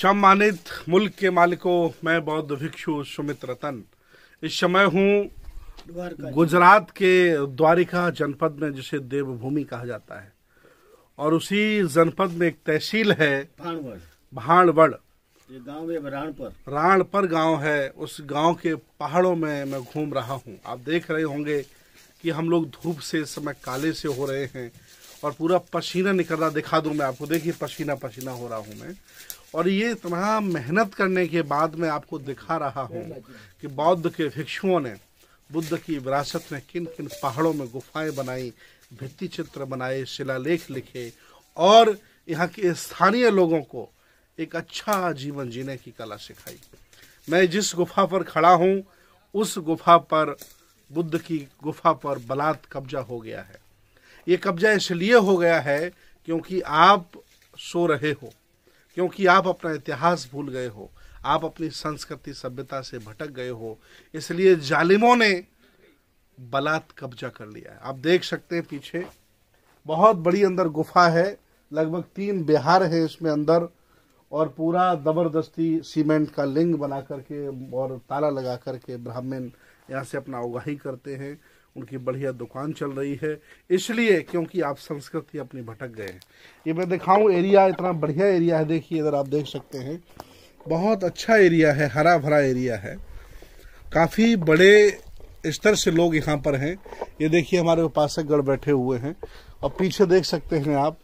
सम्मानित मुल्क के मालिकों मैं बौद्ध भिक्षु सुमित रतन इस समय हूँ गुजरात के द्वारिका जनपद में जिसे देवभूमि कहा जाता है और उसी जनपद में एक तहसील है भाणवड़ भाणवड़ गांव राणपर राणपर गांव है उस गांव के पहाड़ों में मैं घूम रहा हूँ आप देख रहे होंगे कि हम लोग धूप से इस समय काले से हो रहे हैं और पूरा पसीना निकल रहा दिखा दूँ मैं आपको देखिए पसीना पसीना हो रहा हूँ मैं और ये इतना मेहनत करने के बाद मैं आपको दिखा रहा हूँ कि बौद्ध के भिक्षुओं ने बुद्ध की विरासत में किन किन पहाड़ों में गुफाएं बनाई भित्ति चित्र बनाए शिलालेख लिखे और यहाँ के स्थानीय लोगों को एक अच्छा जीवन जीने की कला सिखाई मैं जिस गुफा पर खड़ा हूँ उस गुफा पर बुद्ध की गुफा पर बलात् कब्जा हो गया है ये कब्जा इसलिए हो गया है क्योंकि आप सो रहे हो क्योंकि आप अपना इतिहास भूल गए हो आप अपनी संस्कृति सभ्यता से भटक गए हो इसलिए जालिमों ने बलात् कब्जा कर लिया है आप देख सकते हैं पीछे बहुत बड़ी अंदर गुफा है लगभग तीन बिहार है इसमें अंदर और पूरा जबरदस्ती सीमेंट का लिंग बना करके और ताला लगा करके ब्राह्मण यहाँ से अपना उगाही करते हैं उनकी बढ़िया दुकान चल रही है इसलिए क्योंकि आप संस्कृति अपनी भटक गए हैं ये मैं दिखाऊं एरिया इतना बढ़िया एरिया है देखिए इधर आप देख सकते हैं बहुत अच्छा एरिया है हरा भरा एरिया है काफ़ी बड़े स्तर से लोग यहाँ पर हैं ये देखिए हमारे उपासकगढ़ बैठे हुए हैं और पीछे देख सकते हैं आप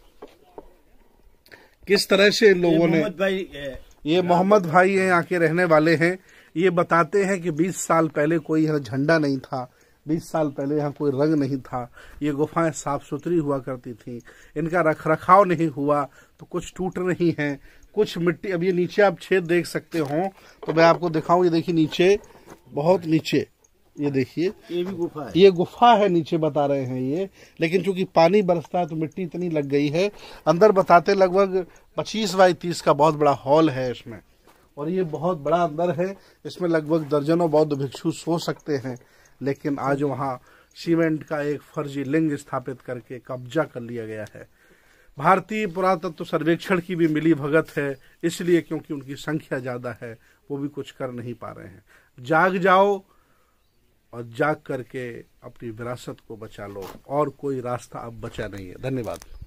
किस तरह से इन लोगों ने ये मोहम्मद भाई हैं यहाँ के रहने वाले हैं ये बताते हैं कि 20 साल पहले कोई यहाँ झंडा नहीं था बीस साल पहले यहाँ कोई रंग नहीं था ये गुफाएं साफ सुथरी हुआ करती थी इनका रख रखाव नहीं हुआ तो कुछ टूट रही हैं कुछ मिट्टी अब ये नीचे आप छेद देख सकते हो तो मैं आपको दिखाऊं ये देखिए नीचे बहुत नीचे ये देखिए ये भी गुफा है ये गुफा है नीचे बता रहे हैं ये लेकिन चूंकि पानी बरसता है तो मिट्टी इतनी लग गई है अंदर बताते लगभग पच्चीस बाई तीस का बहुत बड़ा हॉल है इसमें और ये बहुत बड़ा अंदर है इसमें लगभग दर्जनों बौद्ध भिक्षु सो सकते हैं लेकिन आज वहाँ सीमेंट का एक फर्जी लिंग स्थापित करके कब्जा कर लिया गया है भारतीय पुरातत्व सर्वेक्षण की भी मिली भगत है इसलिए क्योंकि उनकी संख्या ज़्यादा है वो भी कुछ कर नहीं पा रहे हैं जाग जाओ और जाग करके अपनी विरासत को बचा लो और कोई रास्ता अब बचा नहीं है धन्यवाद